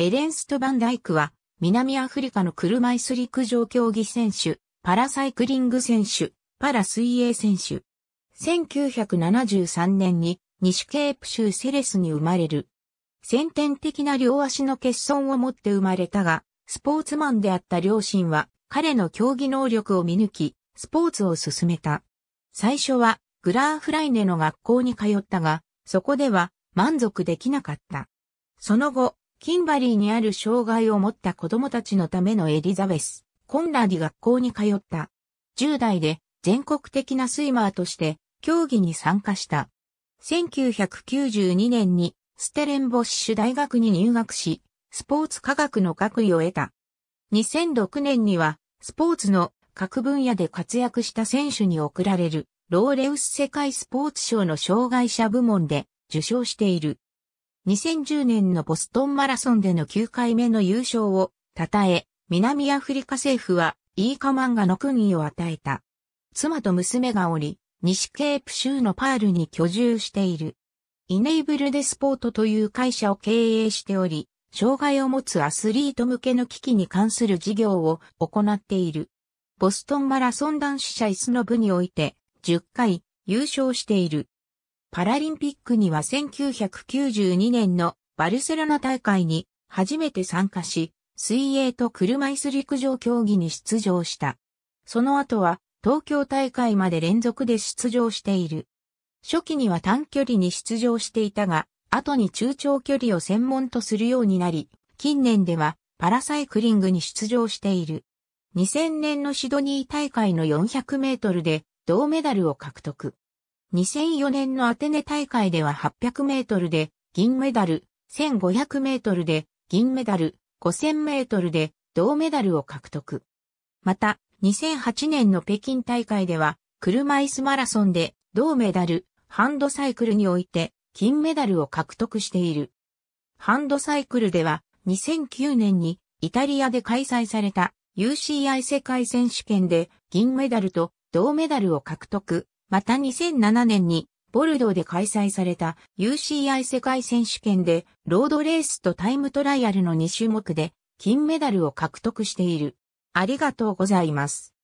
エレンスト・バンダイクは、南アフリカの車椅子陸上競技選手、パラサイクリング選手、パラ水泳選手。1973年に西ケープ州セレスに生まれる。先天的な両足の欠損を持って生まれたが、スポーツマンであった両親は彼の競技能力を見抜き、スポーツを進めた。最初はグラーフライネの学校に通ったが、そこでは満足できなかった。その後、キンバリーにある障害を持った子供たちのためのエリザベス、コンラディ学校に通った。10代で全国的なスイマーとして競技に参加した。1992年にステレンボッシュ大学に入学し、スポーツ科学の学位を得た。2006年にはスポーツの各分野で活躍した選手に贈られるローレウス世界スポーツ賞の障害者部門で受賞している。2010年のボストンマラソンでの9回目の優勝を称え、南アフリカ政府はイーカマンガの国位を与えた。妻と娘がおり、西ケープ州のパールに居住している。イネイブルデスポートという会社を経営しており、障害を持つアスリート向けの機器に関する事業を行っている。ボストンマラソン男子社椅子の部において10回優勝している。パラリンピックには1992年のバルセロナ大会に初めて参加し、水泳と車椅子陸上競技に出場した。その後は東京大会まで連続で出場している。初期には短距離に出場していたが、後に中長距離を専門とするようになり、近年ではパラサイクリングに出場している。2000年のシドニー大会の400メートルで銅メダルを獲得。2004年のアテネ大会では800メートルで銀メダル、1500メートルで銀メダル、5000メートルで銅メダルを獲得。また、2008年の北京大会では車椅子マラソンで銅メダル、ハンドサイクルにおいて金メダルを獲得している。ハンドサイクルでは2009年にイタリアで開催された UCI 世界選手権で銀メダルと銅メダルを獲得。また2007年にボルドーで開催された UCI 世界選手権でロードレースとタイムトライアルの2種目で金メダルを獲得している。ありがとうございます。